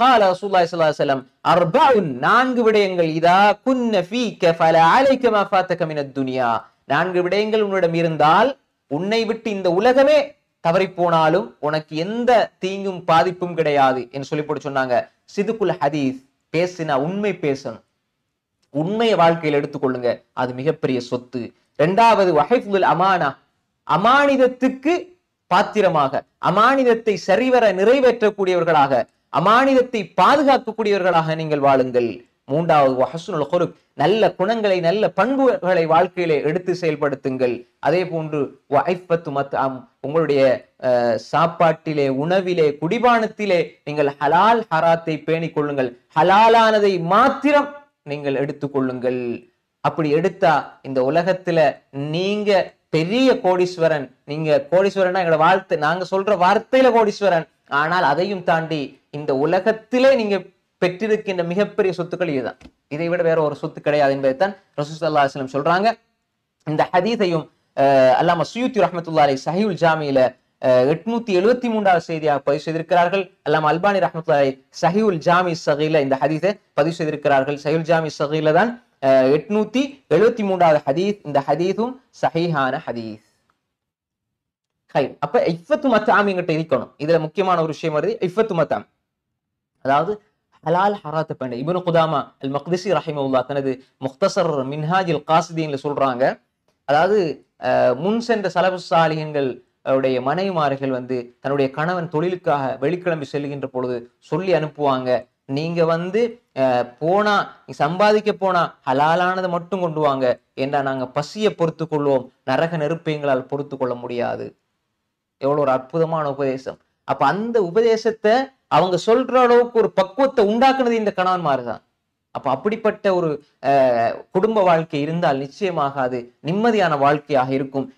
கால ரசூல்லாய் சல்லா செல்லம் அர்பாவுன் நான்கு விடயங்கள் இதா குன்ன ஃபீ கஃபல அலைக்க மாஃபாத்த கமின துனியா நான்கு விடயங்கள் உன்னிடம் இருந்தால் உன்னை விட்டு இந்த உலகமே தவறி போனாலும் உனக்கு எந்த தீங்கும் பாதிப்பும் கிடையாது என்று சொல்லி போட்டு சொன்னாங்க சிதுக்குல் ஹதீஸ் பேசினா உண்மை பேசணும் உண்மையை வாழ்க்கையில் எடுத்துக்கொள்ளுங்க அது மிகப்பெரிய சொத்து ரெண்டாவது வகைஃபுல் அமானா அமானிதத்துக்கு பாத்திரமாக அமானிதத்தை சரிவர நிறைவேற்றக்கூடியவர்களாக அமானிதத்தை பாதுகாக்கக்கூடியவர்களாக நீங்கள் வாழுங்கள் மூன்றாவது ஹசுனுல் ஹொருக் நல்ல குணங்களை நல்ல பண்புகளை வாழ்க்கையிலே எடுத்து செயல்படுத்துங்கள் அதே போன்று உங்களுடைய சாப்பாட்டிலே உணவிலே குடிபானத்திலே நீங்கள் ஹலால் ஹராத்தை பேணிக் கொள்ளுங்கள் ஹலாலானதை மாத்திரம் நீங்கள் எடுத்துக்கொள்ளுங்கள் அப்படி எடுத்தா இந்த உலகத்துல நீங்க பெரிய கோடீஸ்வரன் நீங்க கோடீஸ்வரன் எங்களை வாழ்த்து நாங்க சொல்ற வார்த்தையில கோடீஸ்வரன் ஆனால் அதையும் தாண்டி இந்த உலகத்திலே நீங்க பெற்றிருக்கின்ற மிகப்பெரிய சொத்துக்கள் இதுதான் இதை விட வேற ஒரு சொத்து கிடையாது என்பதைத்தான் ரசூஸ் சொல்றாங்க இந்த ஹதீதையும் அல்லாம சுயூத்தி ரஹமத்துல்லா அலி சஹியுல் ஜாமியில எட்நூத்தி எழுபத்தி மூன்றாவது செய்தியாக பதிவு செய்திருக்கிறார்கள் அல்லாம அல்பானி ரஹமத்துல்லா அலி சஹியுல் ஜாமி சஹில இந்த ஹதீஸை பதிவு செய்திருக்கிறார்கள் சஹியுல் ஜாமி சஹில தான் எட்நூத்தி எழுபத்தி மூன்றாவது ஹதீஸ் இந்த ஹதீஸும் சஹிஹான ஹதீஸ் அப்ப இஃபத்து மத்தாம் எங்கிட்ட இருக்கணும் இதுல முக்கியமான ஒரு விஷயம் வருது இஃபத்து மத்தாம் அதாவது ஹலால் ஹராத்த பண்ண இபுனு குதாமா அல் மக்திசி ரஹிமுல்லா தனது முக்தசர் மின்ஹாஜ் அல் காசிதீன்ல சொல்றாங்க அதாவது முன் சென்ற சலபு சாலிகங்கள் அவருடைய மனைவிமார்கள் வந்து தன்னுடைய கணவன் தொழிலுக்காக வெளிக்கிளம்பி செல்கின்ற பொழுது சொல்லி அனுப்புவாங்க நீங்க வந்து போனா சம்பாதிக்க போனா ஹலாலானதை மட்டும் கொண்டு வாங்க ஏன்னா நாங்க பசியை பொறுத்து கொள்வோம் நரக நெருப்பு எங்களால் பொறுத்து கொள்ள முடியாது எவ்வளோ ஒரு அற்புதமான உபதேசம் அப்ப அந்த உபதேசத்தை அவங்க சொல்ற அளவுக்கு ஒரு பக்குவத்தை உண்டாக்குனது இந்த கணவன்மார் தான் அப்ப அப்படிப்பட்ட ஒரு குடும்ப வாழ்க்கை இருந்தால் நிச்சயமாக அது நிம்மதியான வாழ்க்கையாக இருக்கும்